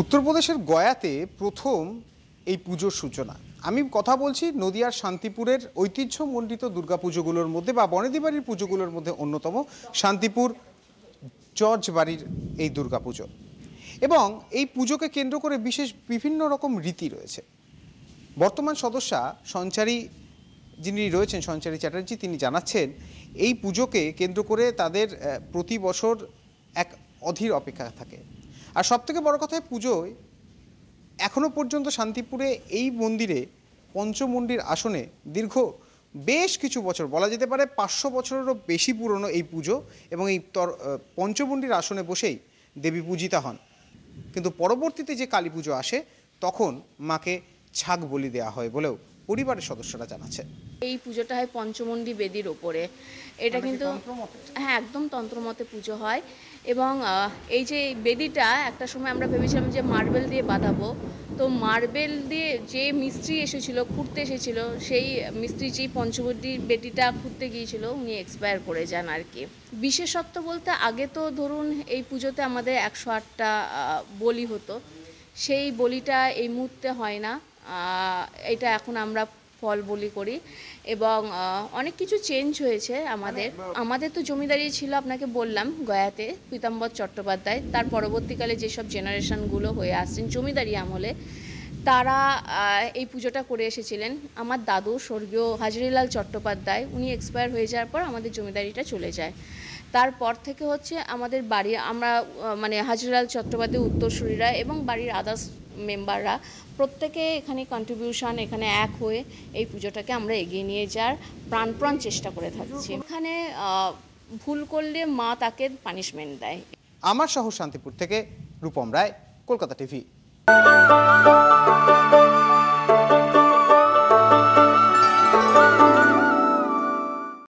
উত্তরপ্রদেশের গয়াতে প্রথম এই পুজোর সূচনা আমি কথা বলছি নদিয়ার শান্তিপুরের ঐতিহ্যমণ্ডিত দুর্গাপুজোগুলোর মধ্যে বা বনেদি বাড়ির পুজোগুলোর মধ্যে অন্যতম শান্তিপুর জর্জ বাড়ির এই দুর্গাপুজো এবং এই পুজোকে কেন্দ্র করে বিশেষ বিভিন্ন রকম রীতি রয়েছে বর্তমান সদস্যা সঞ্চারী যিনি রয়েছেন সঞ্চারী চ্যাটার্জি তিনি জানাচ্ছেন এই পুজোকে কেন্দ্র করে তাদের প্রতি বছর এক অধীর অপেক্ষা থাকে আর সবথেকে বড় কথা পুজোয় এখনও পর্যন্ত শান্তিপুরে এই মন্দিরে পঞ্চমন্ডির আসনে দীর্ঘ বেশ কিছু বছর বলা যেতে পারে পাঁচশো বছরেরও বেশি পুরনো এই পুজো এবং এই তর পঞ্চমন্ডির আসনে বসেই দেবী পূজিতা হন কিন্তু পরবর্তীতে যে কালী পুজো আসে তখন মাকে ছাগ বলি দেয়া হয় বলেও পরিবারের সদস্যরা জানাচ্ছেন এই পুজোটা হয় পঞ্চমন্ডি বেদির ওপরে এটা মানে কিন্তু হ্যাঁ একদম তন্ত্রমতে পুজো হয় এবং এই যে বেদিটা একটা সময় আমরা ভেবেছিলাম যে মার্বেল দিয়ে বাঁধাবো তো মার্বেল দিয়ে যে মিস্ত্রি এসেছিল খুঁড়তে এসেছিল সেই মিস্ত্রি যেই পঞ্চমন্ডি বেদিটা খুঁড়তে গিয়েছিল উনি এক্সপায়ার করে যান আর কি বিশেষত্ব বলতে আগে তো ধরুন এই পুজোতে আমাদের একশো আটটা বলি হতো সেই বলিটা এই মুহূর্তে হয় না এটা এখন আমরা ফল বলি করি এবং অনেক কিছু চেঞ্জ হয়েছে আমাদের আমাদের তো জমিদারি ছিল আপনাকে বললাম গয়াতে পীতাম্বর চট্টোপাধ্যায় তার পরবর্তীকালে যেসব জেনারেশনগুলো হয়ে আসছেন জমিদারি আমলে তারা এই পুজোটা করে এসেছিলেন আমার দাদু স্বর্গীয় হাজরিলাল চট্টোপাধ্যায় উনি এক্সপায়ার হয়ে যাওয়ার পর আমাদের জমিদারিটা চলে যায় তারপর থেকে হচ্ছে আমাদের বাড়ি আমরা মানে হাজরিলাল চট্টোপাধ্যায় উত্তরসূরিরা এবং বাড়ির আদার্স মেম্বাররা প্রত্যেকে এখানে কন্ট্রিবিউশন এখানে এক হয়ে এই পুজোটাকে আমরা এগিয়ে নিয়ে যাওয়ার প্রাণপ্রাণ চেষ্টা করে থাকছি এখানে ভুল করলে মা তাকে পানিশমেন্ট দেয় আমার শহর শান্তিপুর থেকে রূপম রায় কলকাতা টিভি Música